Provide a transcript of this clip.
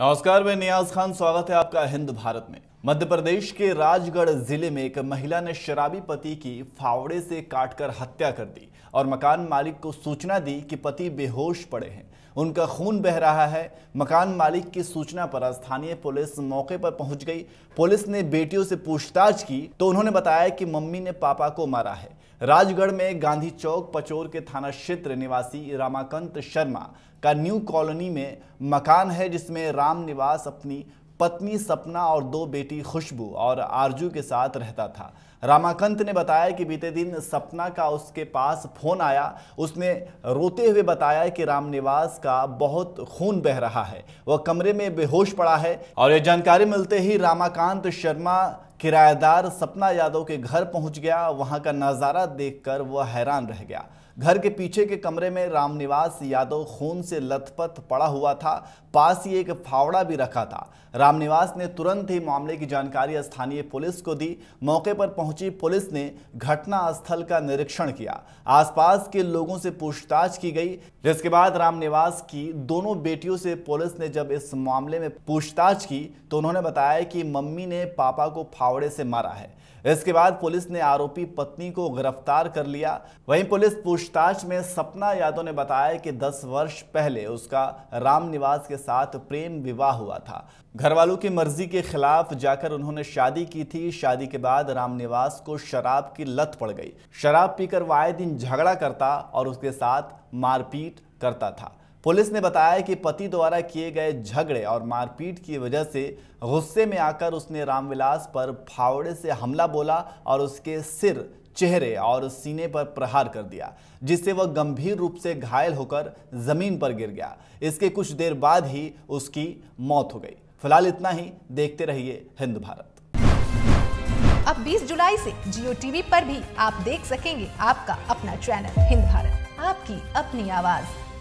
नमस्कार मैं नियाज खान स्वागत है आपका हिंद भारत में मध्य प्रदेश के राजगढ़ जिले में एक महिला ने शराबी पति की फावड़े से काटकर हत्या कर दी और मकान मालिक को सूचना दी कि पति बेहोश पड़े हैं उनका खून बह रहा है मकान मालिक की सूचना पर स्थानीय पुलिस मौके पर पहुंच गई पुलिस ने बेटियों से पूछताछ की तो उन्होंने बताया कि मम्मी ने पापा को मारा है राजगढ़ में गांधी चौक पचोर के थाना क्षेत्र निवासी रामाकांत शर्मा का न्यू कॉलोनी में मकान है जिसमें राम निवास अपनी पत्नी सपना और दो बेटी खुशबू और आरजू के साथ रहता था रामाकंत ने बताया कि बीते दिन सपना का उसके पास फोन आया उसने रोते हुए बताया कि राम निवास का बहुत खून बह रहा है वह कमरे में बेहोश पड़ा है और यह जानकारी मिलते ही रामाकांत शर्मा किराएदार सपना यादव के घर पहुंच गया वहां का नज़ारा देखकर वह हैरान रह गया घर के पीछे के कमरे में रामनिवास यादव खून से लथपथ पड़ा हुआ था पास ही एक फावड़ा भी रखा था रामनिवास ने तुरंत ही मामले की जानकारी स्थानीय पुलिस को दी मौके पर पहुंची पुलिस ने घटना स्थल का निरीक्षण किया आसपास के लोगों से पूछताछ की गई जिसके बाद रामनिवास की दोनों बेटियों से पुलिस ने जब इस मामले में पूछताछ की तो उन्होंने बताया कि मम्मी ने पापा को फावड़ा फावड़े से मारा है इसके बाद पुलिस ने आरोपी पत्नी को गिरफ्तार कर लिया वहीं पुलिस पूछताछ में सपना यादव ने बताया कि 10 वर्ष पहले उसका राम निवास के साथ प्रेम विवाह हुआ था घर वालों की मर्जी के खिलाफ जाकर उन्होंने शादी की थी शादी के बाद राम निवास को शराब की लत पड़ गई शराब पीकर वह दिन झगड़ा करता और उसके साथ मारपीट करता था पुलिस ने बताया कि पति द्वारा किए गए झगड़े और मारपीट की वजह से गुस्से में आकर उसने रामविलास पर फावड़े से हमला बोला और उसके सिर चेहरे और सीने पर प्रहार कर दिया जिससे वह गंभीर रूप से घायल होकर जमीन पर गिर गया इसके कुछ देर बाद ही उसकी मौत हो गई फिलहाल इतना ही देखते रहिए हिंद भारत अब 20 जुलाई से जियो टीवी पर भी आप देख सकेंगे आपका अपना चैनल हिंद भारत आपकी अपनी आवाज़